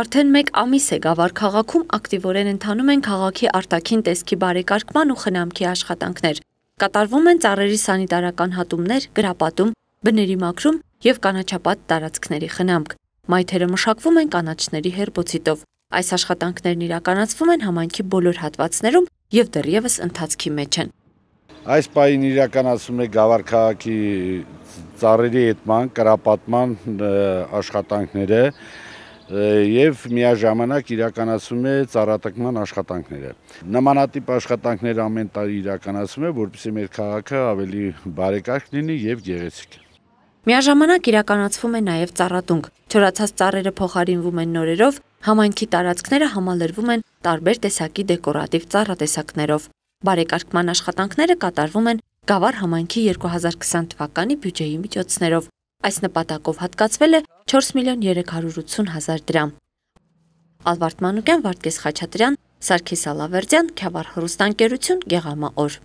Արդեն մեկ ամիս է գավար քաղաքում ակտիվորեն ընթանում են քաղաքի արտաքին տեսքի բարեկարգման ու խնամքի աշխատանքներ։ Կատարվում են ծառերի սանիտարական հատումներ, գրապատում, բների մաքրում եւ կանաչապատ տարածքների խնամք։ Մայթերը մշակվում են կանաչների հերբոցիտով։ Այս աշխատանքներն իրականացվում են համայնքի բոլոր հատվածներում եւ դեռևս ընթացքի մեջ են։ Այս պահին իրականացում է գավառ քաղաքի ծառերի հետման, կրապատման աշխատանքները, եւ միաժամանակ իրականացում է ծառատկման աշխատանքները։ Նմանատիպ աշխատանքներ ամեն տարի իրականացում է, որպեսզի մեր քաղաքը ավելի բարեկարգ լինի եւ գեղեցիկ։ Միաժամանակ իրականացվում է նաև ծառատունք։ Չորացած ծառերը փոխարինվում են նորերով, համայնքի տարածքները համալրվում են տարբեր տեսակի դեկորատիվ ծառատեսակներով։ Բարեկարգման աշխատանքները կատարվում են Գավառ համայնքի 2020 թվականի բյուջեի միջոցներով։ Այս նպատակով հատկացվել է 4 միլիոն 380 հազար դրամ։ Ալվարդ Մանուկյան, Վարդգես Խաչատրյան, Սարգիս Ալավերդյան, Քյավառ Հրուստանկերություն, Գեղամա օր։